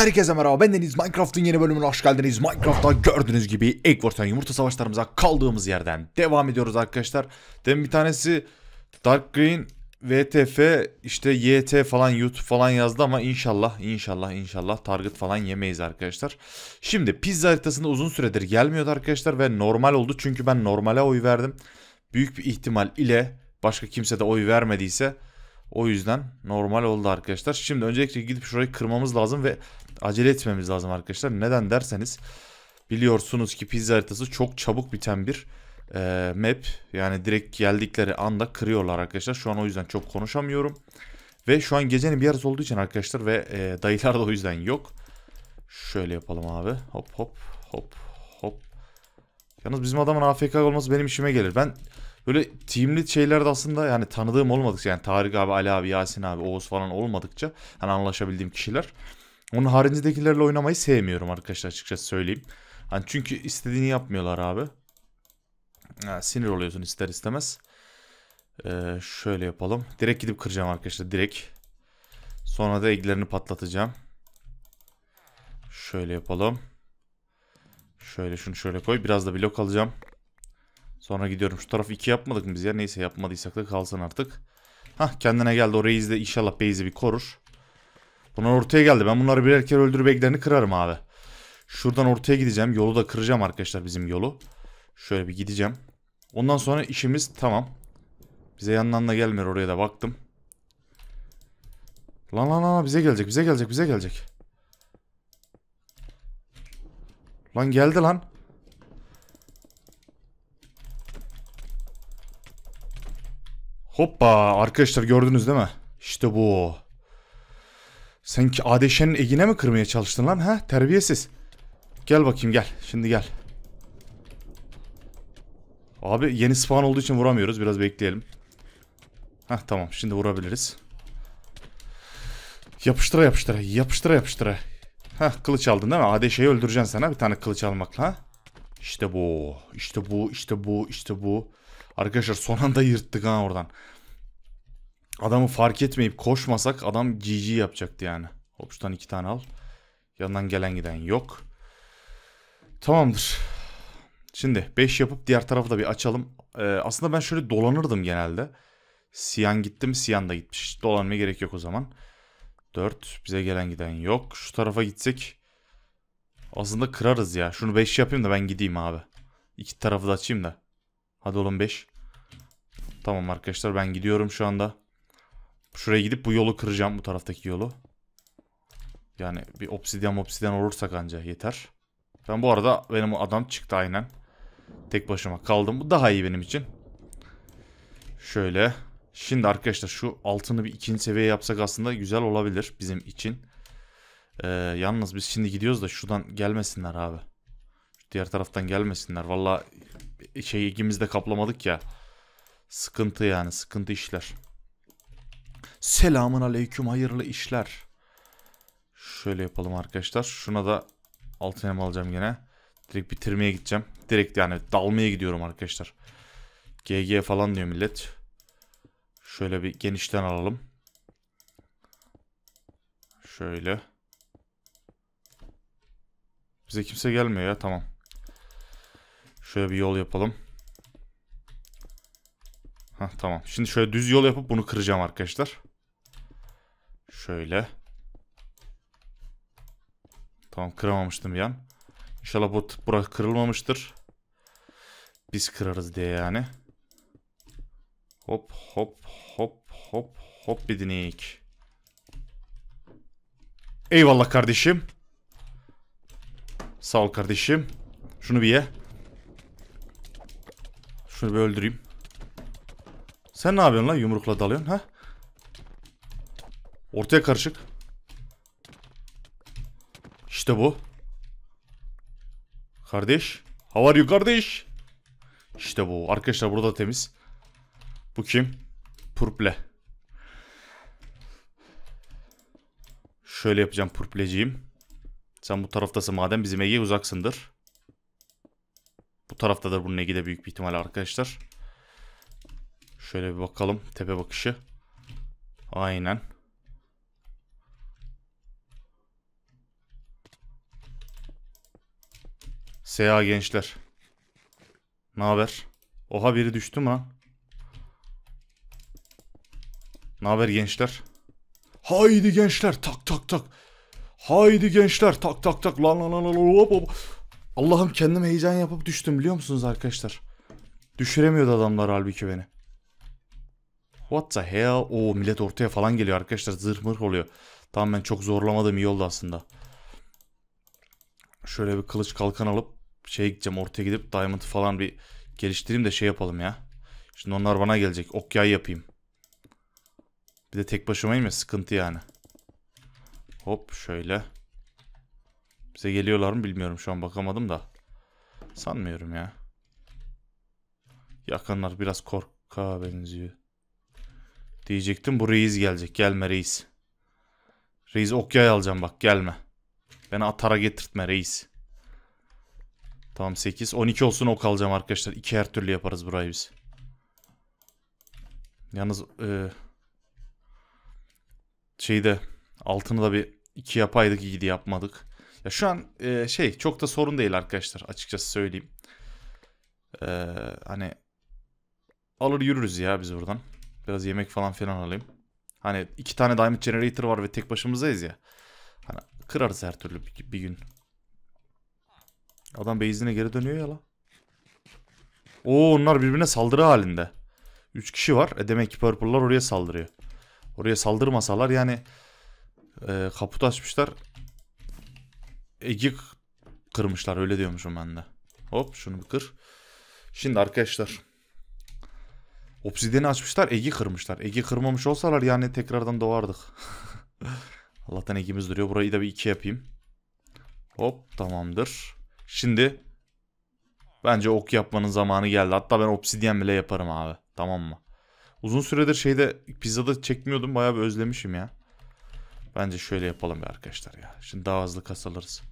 Herkese merhaba ben Deniz Minecraft'ın yeni bölümüne hoş geldiniz. Minecraft'ta gördüğünüz gibi Eggwars'tan yumurta savaşlarımıza kaldığımız yerden devam ediyoruz arkadaşlar. Demin bir tanesi Dark Green VTF işte YT falan YouTube falan yazdı ama inşallah inşallah inşallah target falan yemeyiz arkadaşlar. Şimdi pizza haritasında uzun süredir gelmiyordu arkadaşlar ve normal oldu çünkü ben normale oy verdim. Büyük bir ihtimal ile başka kimse de oy vermediyse o yüzden normal oldu arkadaşlar. Şimdi öncelikle gidip şurayı kırmamız lazım ve Acele etmemiz lazım arkadaşlar. Neden derseniz biliyorsunuz ki pizza haritası çok çabuk biten bir e, map. Yani direkt geldikleri anda kırıyorlar arkadaşlar. Şu an o yüzden çok konuşamıyorum. Ve şu an gecenin bir yarısı olduğu için arkadaşlar ve e, dayılar da o yüzden yok. Şöyle yapalım abi. Hop hop hop hop. Yalnız bizim adamın AFK olması benim işime gelir. Ben böyle teamli şeylerde aslında yani tanıdığım olmadıkça yani Tarık abi, Ali abi, Yasin abi, Oğuz falan olmadıkça hani anlaşabildiğim kişiler onun haricindekilerle oynamayı sevmiyorum arkadaşlar açıkçası söyleyeyim. Hani çünkü istediğini yapmıyorlar abi. Ha, sinir oluyorsun ister istemez. Ee, şöyle yapalım. Direkt gidip kıracağım arkadaşlar direkt. Sonra da eglerini patlatacağım. Şöyle yapalım. Şöyle şunu şöyle koy. Biraz da blok alacağım. Sonra gidiyorum. Şu tarafı 2 yapmadık mı biz ya? Neyse yapmadıysak da kalsın artık. Hah kendine geldi. Orayı izle. İnşallah base'i bir korur. Bunlar ortaya geldi. Ben bunları birer kere öldürüp eklerini kırarım abi. Şuradan ortaya gideceğim. Yolu da kıracağım arkadaşlar bizim yolu. Şöyle bir gideceğim. Ondan sonra işimiz tamam. Bize yandan da gelmiyor oraya da baktım. Lan lan lan bize gelecek bize gelecek bize gelecek. Lan geldi lan. Hoppa arkadaşlar gördünüz değil mi? İşte bu. Sen ki Adeşe'nin egine mi kırmaya çalıştın lan? ha? Terbiyesiz. Gel bakayım gel. Şimdi gel. Abi yeni spawn olduğu için vuramıyoruz. Biraz bekleyelim. Hah tamam şimdi vurabiliriz. Yapıştıra yapıştıra. Yapıştıra yapıştıra. Hah kılıç aldın değil mi? Adeşe'yi öldüreceksin sana bir tane kılıç almakla. İşte bu. İşte bu. İşte bu. İşte bu. Arkadaşlar son anda yırttık ha oradan. Adamı fark etmeyip koşmasak adam GG yapacaktı yani. Hopş'tan iki tane al. Yanından gelen giden yok. Tamamdır. Şimdi 5 yapıp diğer tarafı da bir açalım. Ee, aslında ben şöyle dolanırdım genelde. Siyan gittim. Siyan da gitmiş. Hiç dolanmaya gerek yok o zaman. 4. Bize gelen giden yok. Şu tarafa gitsek aslında kırarız ya. Şunu 5 yapayım da ben gideyim abi. İki tarafı da açayım da. Hadi oğlum 5. Tamam arkadaşlar ben gidiyorum şu anda. Şuraya gidip bu yolu kıracağım. Bu taraftaki yolu. Yani bir obsidyen obsidyen olursak anca yeter. Ben bu arada benim adam çıktı aynen. Tek başıma kaldım. Bu daha iyi benim için. Şöyle. Şimdi arkadaşlar şu altını bir ikinci seviye yapsak aslında güzel olabilir bizim için. Ee, yalnız biz şimdi gidiyoruz da şuradan gelmesinler abi. Diğer taraftan gelmesinler. Valla şey ikimiz de kaplamadık ya. Sıkıntı yani sıkıntı işler. Selamun aleyküm hayırlı işler. Şöyle yapalım arkadaşlar. Şuna da altın alacağım yine. Direkt bitirmeye gideceğim. Direkt yani dalmaya gidiyorum arkadaşlar. GG falan diyor millet. Şöyle bir genişten alalım. Şöyle. Bize kimse gelmiyor ya tamam. Şöyle bir yol yapalım. Heh, tamam. Şimdi şöyle düz yol yapıp bunu kıracağım arkadaşlar. Şöyle. Tamam kıramamıştım yan. İnşallah bu burak kırılmamıştır. Biz kırarız diye yani. Hop hop hop hop hop bir dinik. Eyvallah kardeşim. Sağ ol kardeşim. Şunu bir ye. Şunu bir öldüreyim. Sen ne yapıyorsun lan yumrukla dalıyorsun ha? Ortaya karışık. İşte bu. Kardeş. How are you kardeş? İşte bu. Arkadaşlar burada temiz. Bu kim? Purple. Şöyle yapacağım purpleciyim. Sen bu taraftasın madem bizim Ege uzaksındır. Bu taraftadır bunun Ege de büyük bir ihtimal arkadaşlar. Şöyle bir bakalım. Tepe bakışı. Aynen. SA gençler. Ne haber? Oha biri düştü mü ha? Ne haber gençler? Haydi gençler tak tak tak. Haydi gençler tak tak tak lan lan lan lan hop hop. Allah'ım kendim heyecan yapıp düştüm biliyor musunuz arkadaşlar? Düşüremiyordu adamlar halbuki beni. What the hell? Oo millet ortaya falan geliyor arkadaşlar. Zırh mırh oluyor. Tamam ben çok zorlamadım iyi oldu aslında. Şöyle bir kılıç kalkan alıp şey gideceğim ortaya gidip diamond falan bir geliştireyim de şey yapalım ya. Şimdi onlar bana gelecek. Ok yay yapayım. Bir de tek başımayım ya sıkıntı yani. Hop şöyle. Bize geliyorlar mı bilmiyorum şu an bakamadım da. Sanmıyorum ya. Yakınlar biraz korka benziyor. Diyecektim bu reis gelecek. Gelme reis. Reis ok yay alacağım bak gelme. Beni atara getirtme reis. Tamam 8. 12 olsun ok kalacağım arkadaşlar. İki her türlü yaparız burayı biz. Yalnız e, şeyde altını da bir iki yapaydık iki de yapmadık. Ya şu an e, şey çok da sorun değil arkadaşlar açıkçası söyleyeyim. E, hani alır yürürüz ya biz buradan. Biraz yemek falan filan alayım. Hani iki tane diamond generator var ve tek başımızdayız ya. Hani kırarız her türlü bir, bir gün. Adam base'ine geri dönüyor ya la. Oo onlar birbirine saldırı halinde. 3 kişi var. E demek ki Purple'lar oraya saldırıyor. Oraya saldırmasalar yani e, kaput açmışlar. Egi kırmışlar öyle diyormuşum ben de. Hop şunu bir kır. Şimdi arkadaşlar. Obsidiyeni açmışlar Egi kırmışlar. Egi kırmamış olsalar yani tekrardan doğardık. Allah'tan Egi'miz duruyor. Burayı da bir iki yapayım. Hop tamamdır. Şimdi bence ok yapmanın zamanı geldi. Hatta ben obsidyen bile yaparım abi. Tamam mı? Uzun süredir şeyde pizzada çekmiyordum. Bayağı bir özlemişim ya. Bence şöyle yapalım ya arkadaşlar ya. Şimdi daha hızlı kasalarız.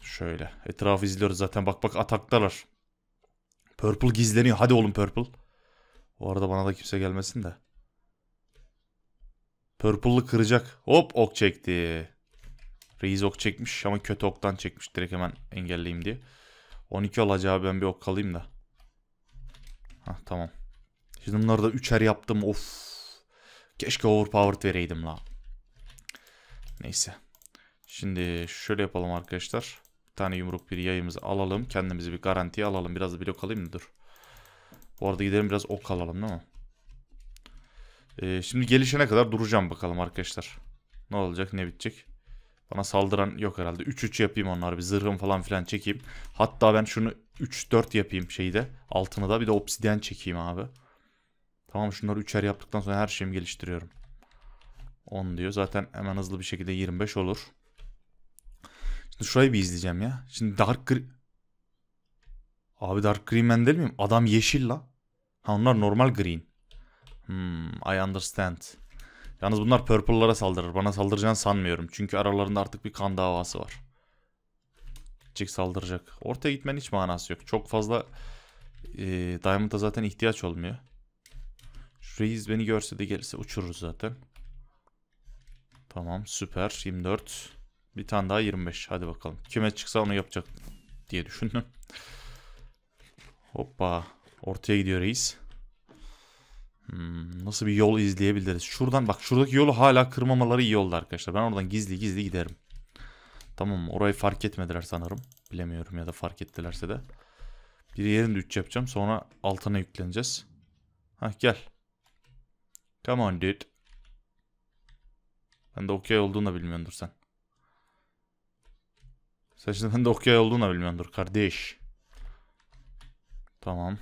Şöyle. Etrafı izliyoruz zaten. Bak bak ataktalar. Purple gizleniyor. Hadi oğlum Purple. Bu arada bana da kimse gelmesin de. Purple'lı kıracak. Hop ok çekti. Reis ok çekmiş ama kötü oktan çekmiş. Direkt hemen engelleyeyim diye. 12 olacağı ben bir ok alayım da. Hah tamam. Şimdi bunları da üçer yaptım. Of. Keşke overpowered vereydim la. Neyse. Şimdi şöyle yapalım arkadaşlar. Bir tane yumruk bir yayımızı alalım. Kendimizi bir garantiye alalım. Biraz da blok alayım mı dur. Bu arada gidelim biraz ok alalım değil mi? Ee, şimdi gelişene kadar duracağım bakalım arkadaşlar. Ne olacak ne bitecek. Bana saldıran yok herhalde. 3-3 yapayım onlar bir zırhım falan filan çekeyim. Hatta ben şunu 3-4 yapayım şeyde. Altını da bir de obsidyen çekeyim abi. Tamam şunları 3'er yaptıktan sonra her şeyimi geliştiriyorum. 10 diyor. Zaten hemen hızlı bir şekilde 25 olur. Şimdi şurayı bir izleyeceğim ya. Şimdi Dark Gri... Abi Dark Green ben değil miyim? Adam yeşil la. Ha onlar normal green. Hmm, I understand. Yalnız bunlar Purple'lara saldırır. Bana saldıracağını sanmıyorum. Çünkü aralarında artık bir kan davası var. Çık saldıracak. Ortaya gitmenin hiç manası yok. Çok fazla e, Diamond'a zaten ihtiyaç olmuyor. Şu Reis beni görse de gelirse uçururuz zaten. Tamam süper. 24. Bir tane daha 25. Hadi bakalım. Kime çıksa onu yapacak diye düşündüm. Hoppa. Ortaya gidiyor reis. Hmm, nasıl bir yol izleyebiliriz? Şuradan bak şuradaki yolu hala kırmamaları iyi oldu arkadaşlar. Ben oradan gizli gizli giderim. Tamam orayı fark etmediler sanırım. Bilemiyorum ya da fark ettilerse de. Bir yerinde 3 yapacağım. Sonra altına yükleneceğiz. Hah gel. Come on dude. Ben de okey olduğunu da bilmiyordur sen. Sen şimdi ben de okey olduğunu da bilmiyordur kardeş. Tamam.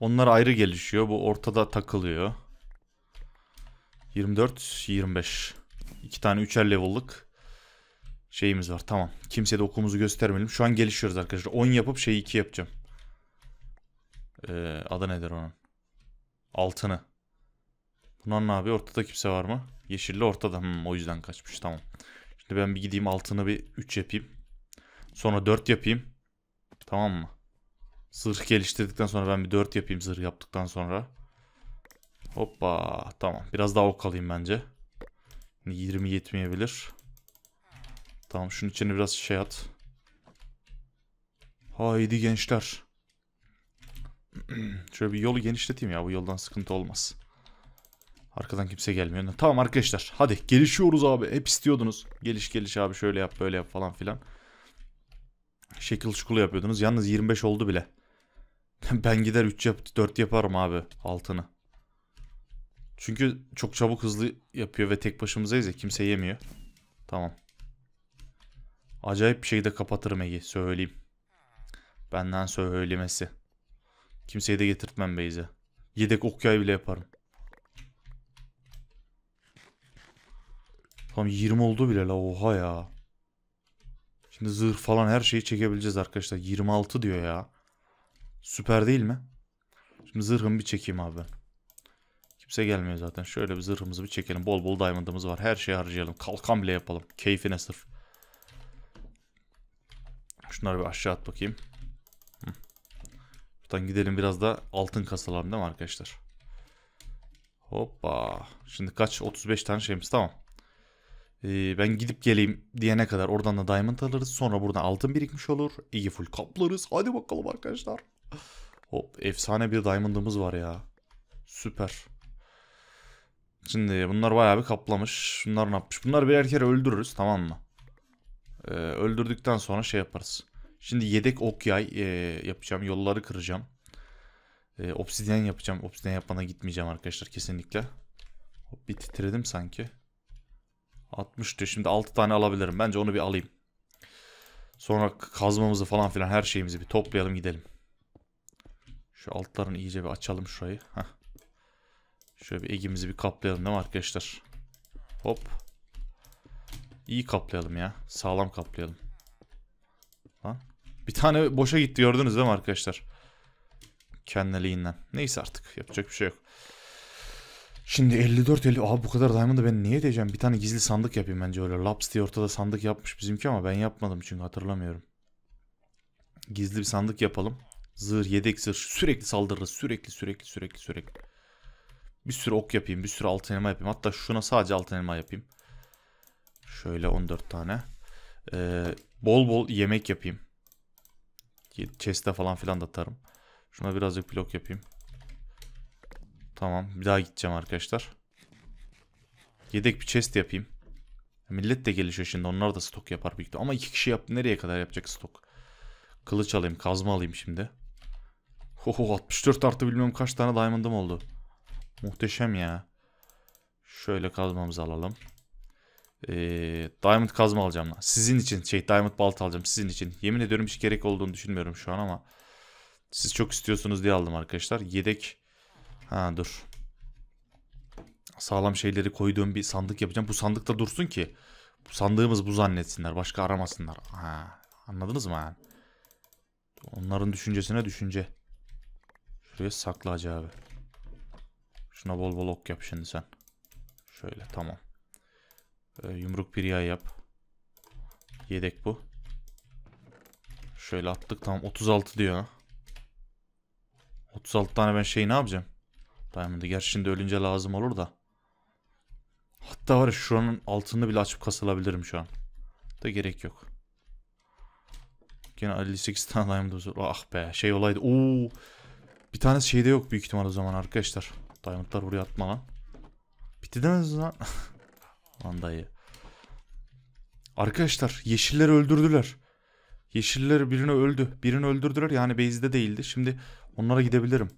Onlar ayrı gelişiyor. Bu ortada takılıyor. 24, 25. İki tane üçer level'lık şeyimiz var. Tamam. Kimseye de okumuzu göstermeyelim. Şu an gelişiyoruz arkadaşlar. 10 yapıp şey 2 yapacağım. Ee, adı nedir onun? Altını. Bunun ne abi? Ortada kimse var mı? Yeşilli ortada. Hmm, o yüzden kaçmış. Tamam. Şimdi ben bir gideyim altını bir 3 yapayım. Sonra 4 yapayım. Tamam mı? Zırh geliştirdikten sonra ben bir 4 yapayım zırh yaptıktan sonra. Hoppa tamam biraz daha ok alayım bence. 20 yetmeyebilir. Tamam şunun içine biraz şey at. Haydi gençler. Şöyle bir yolu genişleteyim ya bu yoldan sıkıntı olmaz. Arkadan kimse gelmiyor. Tamam arkadaşlar hadi gelişiyoruz abi. Hep istiyordunuz. Geliş geliş abi şöyle yap böyle yap falan filan. Şekil çukulu yapıyordunuz. Yalnız 25 oldu bile. ben gider 3 yap 4 yaparım abi altını. Çünkü çok çabuk hızlı yapıyor ve tek başımızayız ya kimse yemiyor. Tamam. Acayip bir şeyi de kapatırım Ege söyleyeyim. Benden söylemesi. Kimseyi de getirtmem Beyze. Yedek okyay bile yaparım. Tamam 20 oldu bile la oha ya. Şimdi zırh falan her şeyi çekebileceğiz arkadaşlar. 26 diyor ya. Süper değil mi? Şimdi zırhımı bir çekeyim abi Kimse gelmiyor zaten. Şöyle bir zırhımızı bir çekelim. Bol bol diamondımız var. Her şeyi harcayalım. Kalkan bile yapalım. Keyfine sırf. Şunları bir aşağı at bakayım. Buradan gidelim biraz da altın kasalarım değil mi arkadaşlar? Hoppa. Şimdi kaç? 35 tane şeyimiz tamam. Ee, ben gidip geleyim diyene kadar oradan da diamond alırız. Sonra buradan altın birikmiş olur. İyi full kaplarız. Hadi bakalım arkadaşlar. Hop efsane bir diamond'ımız var ya. Süper. Şimdi bunlar bayağı bir kaplamış. Bunlar ne yapmış? Bunları birer kere öldürürüz tamam mı? Ee, öldürdükten sonra şey yaparız. Şimdi yedek ok yay e, yapacağım. Yolları kıracağım. E, obsidyen yapacağım. Obsidyen yapana gitmeyeceğim arkadaşlar kesinlikle. Hop, bir titredim sanki. 60 diyor. Şimdi 6 tane alabilirim. Bence onu bir alayım. Sonra kazmamızı falan filan her şeyimizi bir toplayalım gidelim. Şu altlarını iyice bir açalım şurayı. Heh. Şöyle bir egimizi bir kaplayalım değil mi arkadaşlar? Hop. İyi kaplayalım ya. Sağlam kaplayalım. Lan. Bir tane boşa gitti gördünüz değil mi arkadaşlar? Kendiliğinden. Neyse artık yapacak bir şey yok. Şimdi 54 50 abi bu kadar diamond'ı ben niye diyeceğim? Bir tane gizli sandık yapayım bence öyle. Laps diye ortada sandık yapmış bizimki ama ben yapmadım çünkü hatırlamıyorum. Gizli bir sandık yapalım. Zırh, yedek zırh. Sürekli saldırırız. Sürekli sürekli sürekli sürekli. Bir sürü ok yapayım. Bir sürü altın elma yapayım. Hatta şuna sadece altın elma yapayım. Şöyle 14 tane. Ee, bol bol yemek yapayım. Chest'e falan filan da atarım. Şuna birazcık blok yapayım. Tamam. Bir daha gideceğim arkadaşlar. Yedek bir chest yapayım. Millet de gelişiyor şimdi. Onlar da stok yapar büyük Ama iki kişi yap nereye kadar yapacak stok? Kılıç alayım, kazma alayım şimdi. Hoho 64 artı bilmem kaç tane diamond'ım oldu. Muhteşem ya. Şöyle kazmamızı alalım. Ee, diamond kazma alacağım lan. Sizin için şey diamond balta alacağım sizin için. Yemin ediyorum hiç gerek olduğunu düşünmüyorum şu an ama. Siz çok istiyorsunuz diye aldım arkadaşlar. Yedek. Ha dur. Sağlam şeyleri koyduğum bir sandık yapacağım. Bu sandıkta dursun ki. Sandığımız bu zannetsinler. Başka aramasınlar. Ha, anladınız mı Onların düşüncesine düşünce. Şuraya sakla Hacı abi. Şuna bol bol ok yap şimdi sen. Şöyle tamam. Ee, yumruk bir yay yap. Yedek bu. Şöyle attık tamam 36 diyor. 36 tane ben şey ne yapacağım? Diamond'ı gerçi şimdi ölünce lazım olur da. Hatta var ya şuranın altını bile açıp kasılabilirim şu an. Da gerek yok. Gene 58 tane diamond var. Ah be şey olaydı. Oo. Bir tanesi şeyde yok büyük ihtimal o zaman arkadaşlar. Diamondlar buraya atma lan. Bitti demez lan. lan dayı. Arkadaşlar yeşilleri öldürdüler. Yeşiller birini öldü. Birini öldürdüler yani base'de değildi. Şimdi onlara gidebilirim.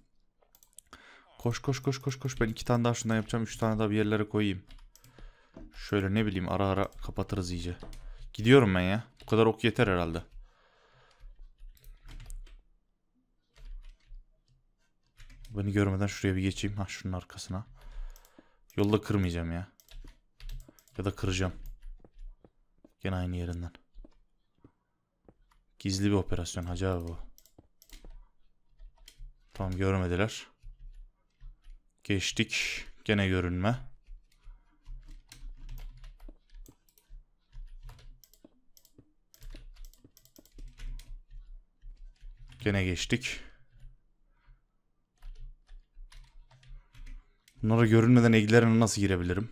Koş koş koş koş koş. Ben iki tane daha şundan yapacağım. Üç tane daha bir yerlere koyayım. Şöyle ne bileyim ara ara kapatırız iyice. Gidiyorum ben ya. Bu kadar ok yeter herhalde. Beni görmeden şuraya bir geçeyim. Ha şunun arkasına. Yolda kırmayacağım ya. Ya da kıracağım. Gene aynı yerinden. Gizli bir operasyon Acaba bu. Tamam görmediler. Geçtik. Gene görünme. Gene geçtik. Bunlara görünmeden egilerine nasıl girebilirim?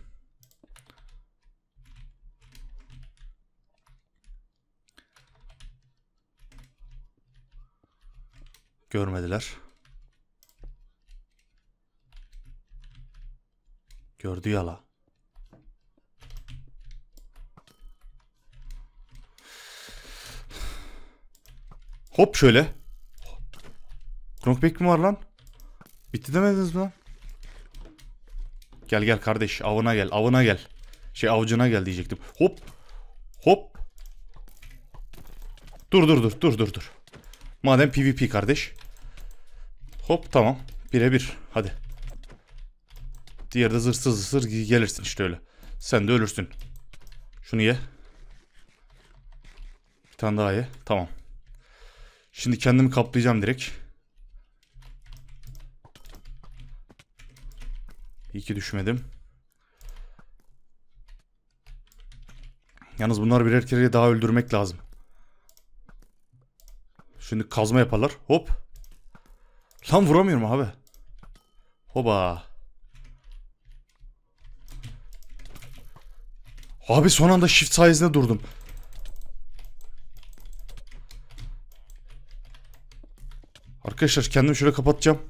Görmediler. Gördü yala. Hop şöyle. Knockback mi var lan? Bitti demediniz mi lan? Gel gel kardeş avına gel avına gel. Şey avcına gel diyecektim. Hop. Hop. Dur dur dur dur dur dur. Madem PvP kardeş. Hop tamam. Birebir. Hadi. diğerde de zırsız zırsır gelirsin işte öyle. Sen de ölürsün. Şunu ye. Bir tane daha ye. Tamam. Şimdi kendimi kaplayacağım direkt. İyi ki düşmedim. Yalnız bunlar birer kere daha öldürmek lazım. Şimdi kazma yaparlar. Hop. Lan vuramıyorum abi. Hoba. Abi son anda shift sayesinde durdum. Arkadaşlar kendimi şöyle kapatacağım.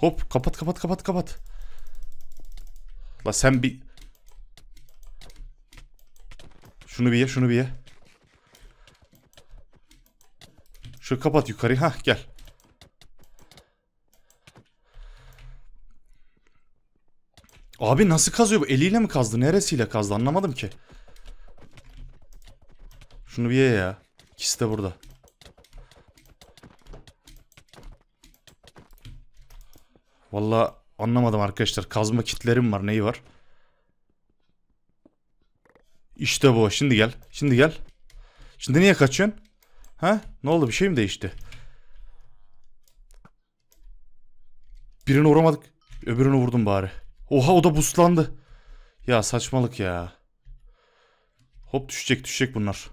Hop kapat kapat kapat kapat. La sen bir... Şunu bir ye şunu bir ye. Şu kapat yukarı. ha gel. Abi nasıl kazıyor bu? Eliyle mi kazdı? Neresiyle kazdı? Anlamadım ki. Şunu bir ye ya. İkisi de burada. Valla anlamadım arkadaşlar. Kazma kitlerim var. Neyi var? İşte bu. Şimdi gel. Şimdi gel. Şimdi niye kaçıyorsun? Ha? Ne oldu? Bir şey mi değişti? Birini vuramadık. Öbürünü vurdum bari. Oha o da buslandı. Ya saçmalık ya. Hop düşecek düşecek bunlar.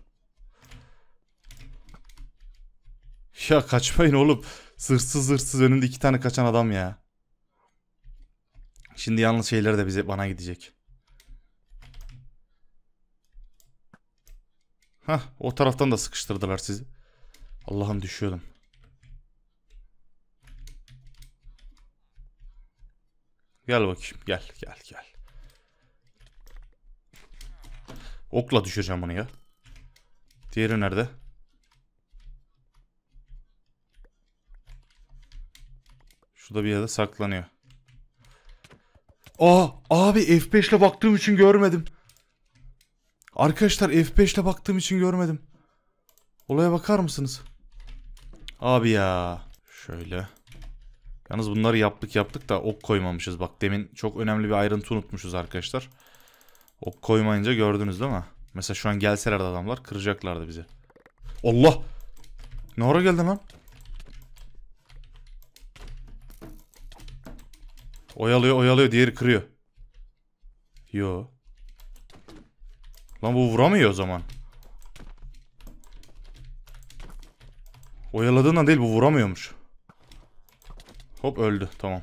Ya kaçmayın oğlum. Zırsız zırsız önünde iki tane kaçan adam ya. Şimdi yalnız şeyler de bize bana gidecek. Hah o taraftan da sıkıştırdılar sizi. Allah'ım düşüyordum. Gel bakayım gel gel gel. Okla düşüreceğim onu ya. Diğeri nerede? Şurada bir yerde saklanıyor. Aa ah, abi F5 ile baktığım için görmedim. Arkadaşlar F5 ile baktığım için görmedim. Olaya bakar mısınız? Abi ya. Şöyle. Yalnız bunları yaptık yaptık da ok koymamışız. Bak demin çok önemli bir ayrıntı unutmuşuz arkadaşlar. Ok koymayınca gördünüz değil mi? Mesela şu an gelseler adamlar kıracaklardı bizi. Allah! Ne ara geldin lan? Oyalıyor oyalıyor diğeri kırıyor. Yo. Lan bu vuramıyor o zaman. Oyaladığından değil bu vuramıyormuş. Hop öldü tamam.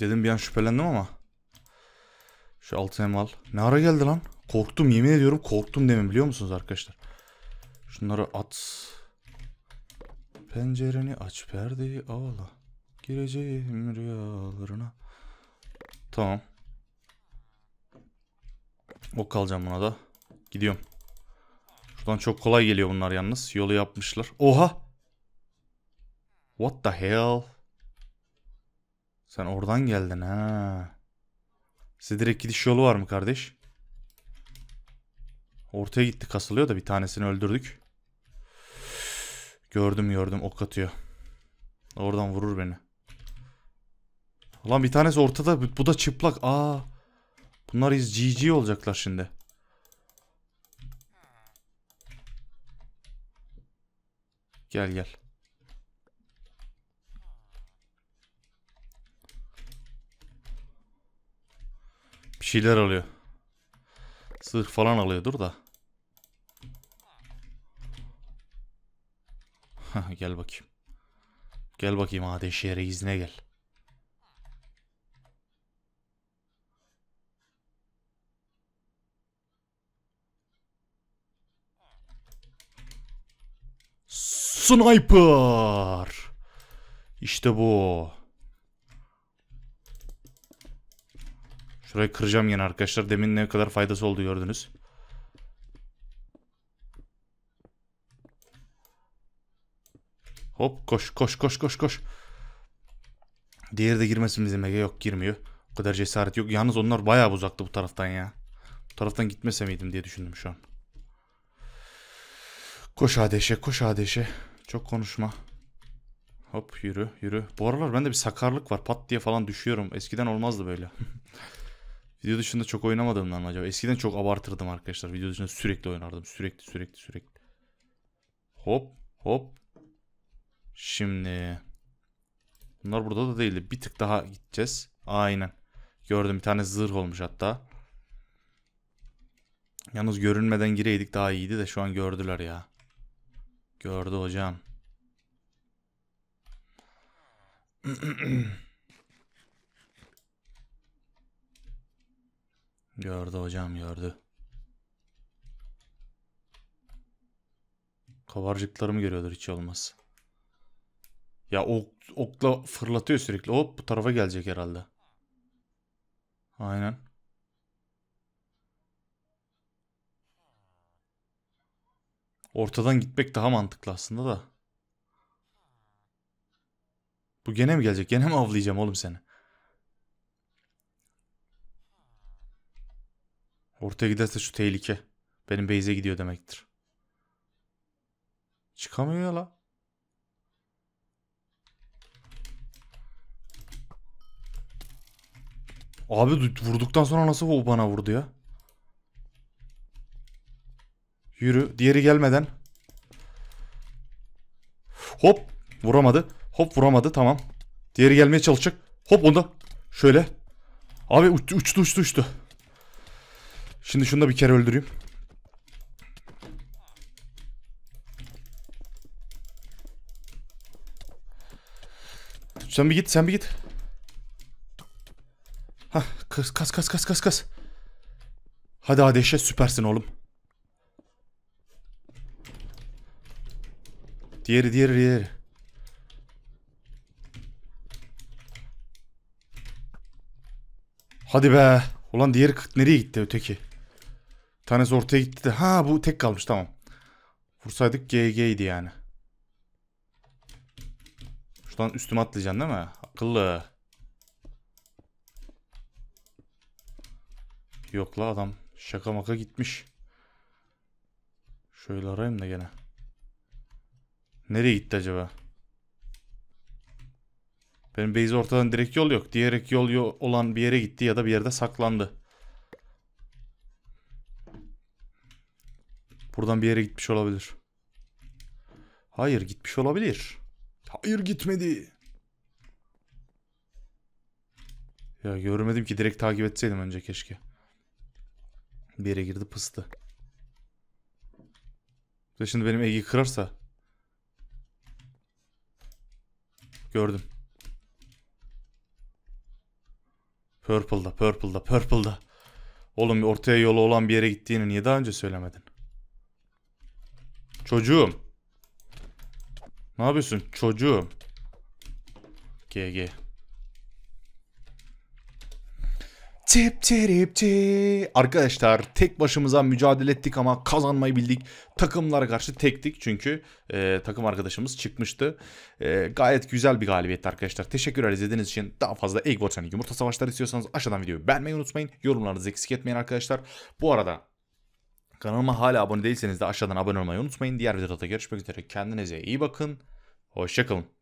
Dedim bir an şüphelendim ama. Şu altın al. Ne ara geldi lan? Korktum yemin ediyorum korktum demin biliyor musunuz arkadaşlar? Şunları at. Pencereni aç perdeyi ağla. Gireceğim rüyalarına. Tamam. Ok alacağım buna da. Gidiyorum. Şuradan çok kolay geliyor bunlar yalnız. Yolu yapmışlar. Oha! What the hell? Sen oradan geldin ha. Size direkt gidiş yolu var mı kardeş? Ortaya gitti kasılıyor da bir tanesini öldürdük. Gördüm gördüm ok atıyor. Oradan vurur beni. Ulan bir tanesi ortada. Bu da çıplak. Aa. Bunlar iz GG olacaklar şimdi. Gel gel. Bir şeyler alıyor. Sığır falan dur da. gel bakayım. Gel bakayım ateş izne gel. Sniper. İşte bu. Şurayı kıracağım yine arkadaşlar. Demin ne kadar faydası oldu gördünüz. Hop koş koş koş koş koş. Diğeri de girmesin bizim Ege. Yok girmiyor. O kadar cesaret yok. Yalnız onlar bayağı uzakta bu taraftan ya. Bu taraftan gitmese miydim diye düşündüm şu an. Koş Adeş'e koş Adeş'e. Çok konuşma. Hop yürü yürü. Bu aralar bende bir sakarlık var. Pat diye falan düşüyorum. Eskiden olmazdı böyle. video dışında çok oynamadım lan acaba? Eskiden çok abartırdım arkadaşlar. Video dışında sürekli oynardım. Sürekli sürekli sürekli. Hop hop. Şimdi. Bunlar burada da değildi. Bir tık daha gideceğiz. Aynen. Gördüm bir tane zırh olmuş hatta. Yalnız görünmeden gireydik daha iyiydi de şu an gördüler ya. Gördü hocam. gördü hocam gördü. Kavarcıklarımı görüyordur hiç olmaz. Ya ok, okla fırlatıyor sürekli. Hop bu tarafa gelecek herhalde. Aynen. Ortadan gitmek daha mantıklı aslında da. Bu gene mi gelecek? Gene mi avlayacağım oğlum seni? Ortaya giderse şu tehlike. Benim base'e gidiyor demektir. Çıkamıyor ya la. Abi vurduktan sonra nasıl o bana vurdu ya? Yürü. Diğeri gelmeden. Hop. Vuramadı. Hop vuramadı tamam. Diğeri gelmeye çalışacak. Hop onda. Şöyle. Abi uçtu uçtu uçtu uçtu. Şimdi şunu da bir kere öldüreyim. Sen bir git sen bir git. Ha kas kas kas kas kas kas. Hadi Adeş'e süpersin oğlum. Diğeri diğeri diğeri. Hadi be. Ulan diğeri nereye gitti öteki? tanesi ortaya gitti de. Ha bu tek kalmış tamam. Vursaydık idi yani. Şuradan üstüme atlayacaksın değil mi? Akıllı. Yok la adam. Şaka maka gitmiş. Şöyle arayayım da gene. Nereye gitti acaba? Benim base ortadan direkt yol yok. Diyerek yol, olan bir yere gitti ya da bir yerde saklandı. Buradan bir yere gitmiş olabilir. Hayır gitmiş olabilir. Hayır gitmedi. Ya görmedim ki direkt takip etseydim önce keşke. Bir yere girdi pıstı. Şimdi benim Egi kırarsa. Gördüm. Purple'da, Purple'da, Purple'da. Oğlum ortaya yolu olan bir yere gittiğini niye daha önce söylemedin? Çocuğum. Ne yapıyorsun? Çocuğum. GG. Tip tip tip. Arkadaşlar tek başımıza mücadele ettik ama kazanmayı bildik. Takımlara karşı tektik çünkü e, takım arkadaşımız çıkmıştı. E, gayet güzel bir galibiyetti arkadaşlar. Teşekkürler izlediğiniz için. Daha fazla Egg Botanik yumurta savaşları istiyorsanız aşağıdan videoyu beğenmeyi unutmayın. Yorumlarınızı eksik etmeyin arkadaşlar. Bu arada kanalıma hala abone değilseniz de aşağıdan abone olmayı unutmayın. Diğer videoda görüşmek üzere. Kendinize iyi bakın. Hoşçakalın.